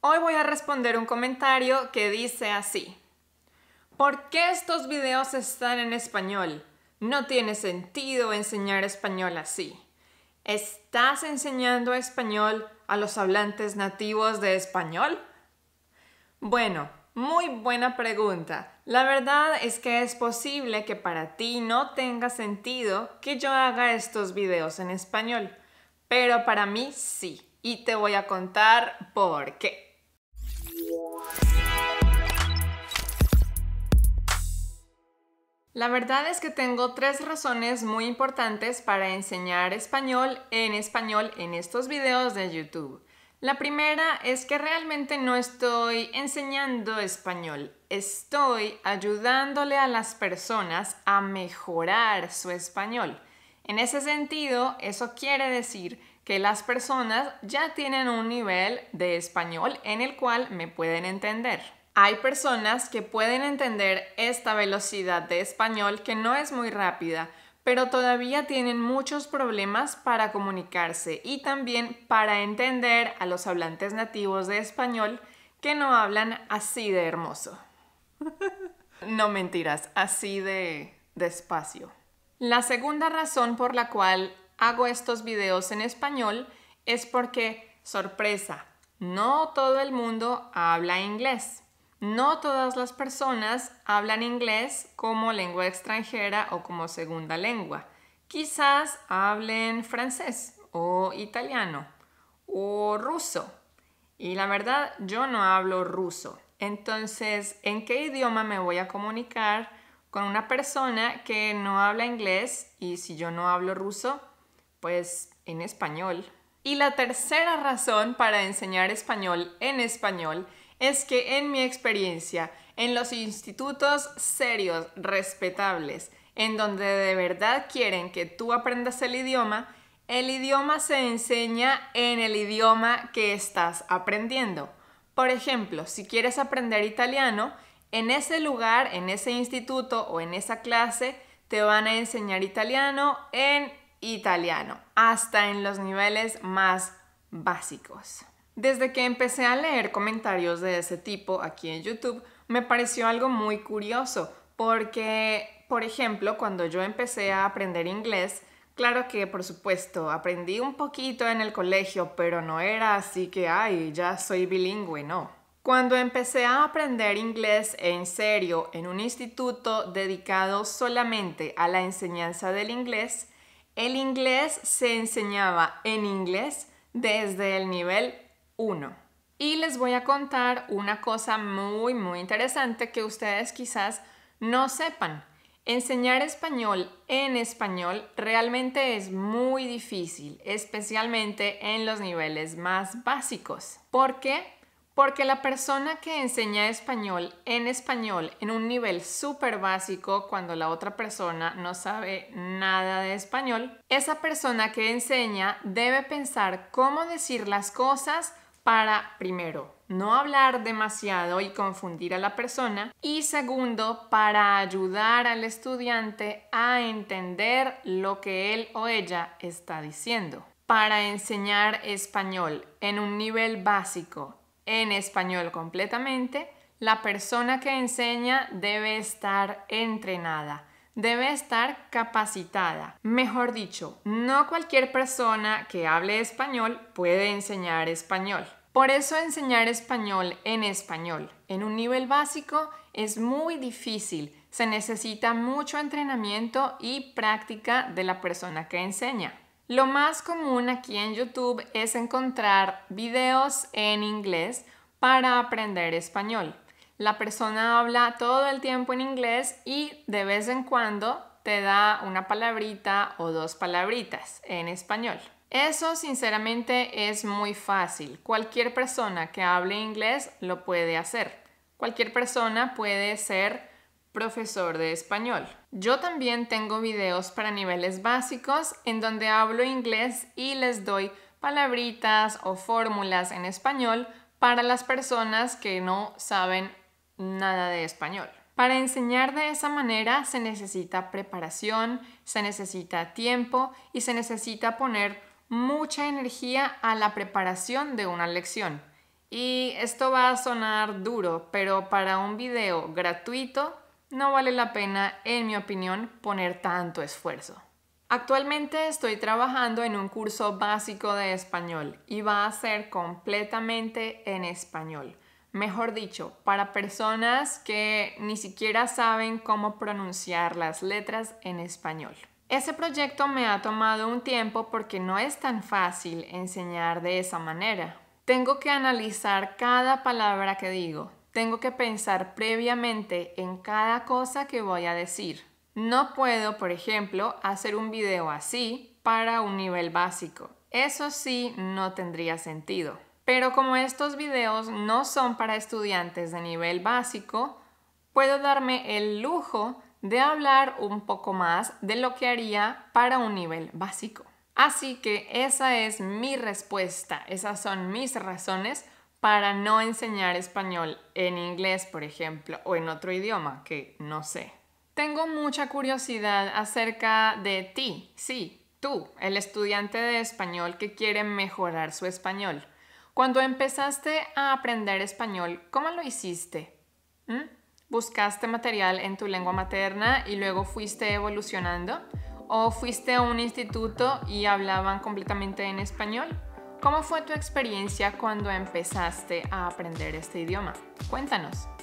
Hoy voy a responder un comentario que dice así. ¿Por qué estos videos están en español? No tiene sentido enseñar español así. ¿Estás enseñando español a los hablantes nativos de español? Bueno, muy buena pregunta. La verdad es que es posible que para ti no tenga sentido que yo haga estos videos en español, pero para mí sí, y te voy a contar por qué. La verdad es que tengo tres razones muy importantes para enseñar español en español en estos videos de YouTube. La primera es que realmente no estoy enseñando español, estoy ayudándole a las personas a mejorar su español. En ese sentido, eso quiere decir que las personas ya tienen un nivel de español en el cual me pueden entender. Hay personas que pueden entender esta velocidad de español que no es muy rápida, pero todavía tienen muchos problemas para comunicarse y también para entender a los hablantes nativos de español que no hablan así de hermoso. no mentiras, así de despacio. La segunda razón por la cual hago estos videos en español es porque, sorpresa, no todo el mundo habla inglés. No todas las personas hablan inglés como lengua extranjera o como segunda lengua. Quizás hablen francés o italiano o ruso. Y la verdad, yo no hablo ruso. Entonces, ¿en qué idioma me voy a comunicar con una persona que no habla inglés y si yo no hablo ruso? pues en español. Y la tercera razón para enseñar español en español es que en mi experiencia, en los institutos serios, respetables, en donde de verdad quieren que tú aprendas el idioma, el idioma se enseña en el idioma que estás aprendiendo. Por ejemplo, si quieres aprender italiano, en ese lugar, en ese instituto o en esa clase, te van a enseñar italiano en italiano, hasta en los niveles más básicos. Desde que empecé a leer comentarios de ese tipo aquí en YouTube, me pareció algo muy curioso, porque, por ejemplo, cuando yo empecé a aprender inglés, claro que, por supuesto, aprendí un poquito en el colegio, pero no era así que, ay, ya soy bilingüe, no. Cuando empecé a aprender inglés en serio en un instituto dedicado solamente a la enseñanza del inglés, el inglés se enseñaba en inglés desde el nivel 1. Y les voy a contar una cosa muy, muy interesante que ustedes quizás no sepan. Enseñar español en español realmente es muy difícil, especialmente en los niveles más básicos, porque porque la persona que enseña español en español en un nivel súper básico cuando la otra persona no sabe nada de español, esa persona que enseña debe pensar cómo decir las cosas para, primero, no hablar demasiado y confundir a la persona y segundo, para ayudar al estudiante a entender lo que él o ella está diciendo. Para enseñar español en un nivel básico en español completamente, la persona que enseña debe estar entrenada, debe estar capacitada. Mejor dicho, no cualquier persona que hable español puede enseñar español. Por eso enseñar español en español en un nivel básico es muy difícil. Se necesita mucho entrenamiento y práctica de la persona que enseña. Lo más común aquí en YouTube es encontrar videos en inglés para aprender español. La persona habla todo el tiempo en inglés y de vez en cuando te da una palabrita o dos palabritas en español. Eso sinceramente es muy fácil. Cualquier persona que hable inglés lo puede hacer. Cualquier persona puede ser profesor de español. Yo también tengo videos para niveles básicos en donde hablo inglés y les doy palabritas o fórmulas en español para las personas que no saben nada de español. Para enseñar de esa manera se necesita preparación, se necesita tiempo y se necesita poner mucha energía a la preparación de una lección. Y esto va a sonar duro, pero para un video gratuito no vale la pena, en mi opinión, poner tanto esfuerzo. Actualmente estoy trabajando en un curso básico de español y va a ser completamente en español. Mejor dicho, para personas que ni siquiera saben cómo pronunciar las letras en español. Ese proyecto me ha tomado un tiempo porque no es tan fácil enseñar de esa manera. Tengo que analizar cada palabra que digo, tengo que pensar previamente en cada cosa que voy a decir. No puedo, por ejemplo, hacer un video así para un nivel básico. Eso sí no tendría sentido. Pero como estos videos no son para estudiantes de nivel básico, puedo darme el lujo de hablar un poco más de lo que haría para un nivel básico. Así que esa es mi respuesta, esas son mis razones para no enseñar español en inglés, por ejemplo, o en otro idioma que no sé. Tengo mucha curiosidad acerca de ti, sí, tú, el estudiante de español que quiere mejorar su español. Cuando empezaste a aprender español, ¿cómo lo hiciste? ¿Mm? ¿Buscaste material en tu lengua materna y luego fuiste evolucionando? ¿O fuiste a un instituto y hablaban completamente en español? ¿Cómo fue tu experiencia cuando empezaste a aprender este idioma? Cuéntanos.